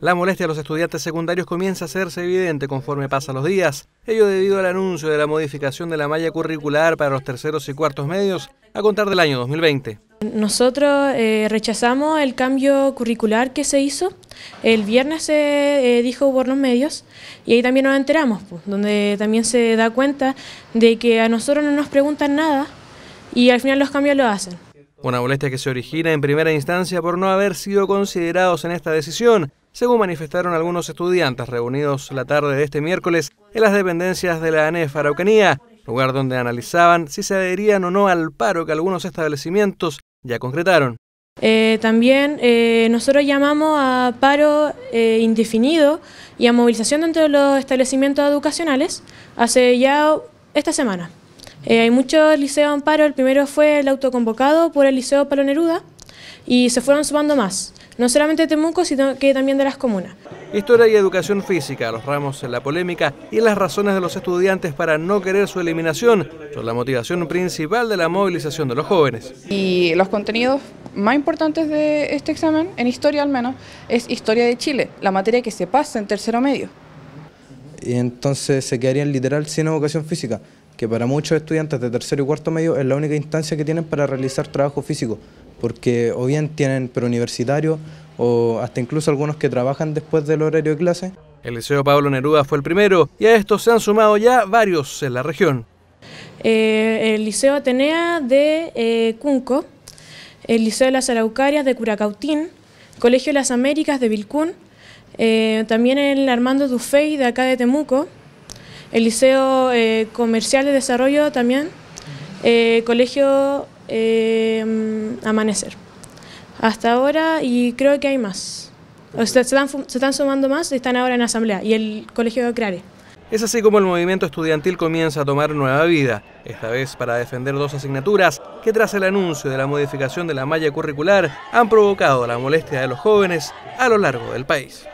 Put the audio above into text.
La molestia de los estudiantes secundarios comienza a hacerse evidente conforme pasan los días, ello debido al anuncio de la modificación de la malla curricular para los terceros y cuartos medios a contar del año 2020. Nosotros eh, rechazamos el cambio curricular que se hizo. El viernes se eh, dijo por los medios y ahí también nos enteramos, pues, donde también se da cuenta de que a nosotros no nos preguntan nada y al final los cambios lo hacen. Una molestia que se origina en primera instancia por no haber sido considerados en esta decisión, según manifestaron algunos estudiantes reunidos la tarde de este miércoles en las dependencias de la ANEF Araucanía, lugar donde analizaban si se adherían o no al paro que algunos establecimientos ya concretaron. Eh, también eh, nosotros llamamos a paro eh, indefinido y a movilización dentro de los establecimientos educacionales hace ya esta semana. Eh, hay muchos liceos amparo, el primero fue el autoconvocado por el Liceo Palo Neruda y se fueron sumando más, no solamente de Temuco, sino que también de las comunas. Historia y educación física, los ramos en la polémica y las razones de los estudiantes para no querer su eliminación son la motivación principal de la movilización de los jóvenes. Y los contenidos más importantes de este examen, en historia al menos, es historia de Chile, la materia que se pasa en tercero medio. Y entonces se quedarían literal sin educación física que para muchos estudiantes de tercero y cuarto medio es la única instancia que tienen para realizar trabajo físico, porque o bien tienen preuniversitario o hasta incluso algunos que trabajan después del horario de clase. El Liceo Pablo Neruda fue el primero y a estos se han sumado ya varios en la región. Eh, el Liceo Atenea de eh, Cunco, el Liceo de las Araucarias de Curacautín, Colegio de las Américas de Vilcún, eh, también el Armando Dufey de acá de Temuco, el Liceo eh, Comercial de Desarrollo también, eh, Colegio eh, Amanecer. Hasta ahora, y creo que hay más. se, están, sumando más y están ahora en asamblea, y el Colegio de Ocrare. Es así como el movimiento estudiantil comienza a tomar nueva vida, esta vez para defender dos asignaturas que tras el anuncio de la modificación de la malla curricular han provocado la molestia de los jóvenes a lo largo del país.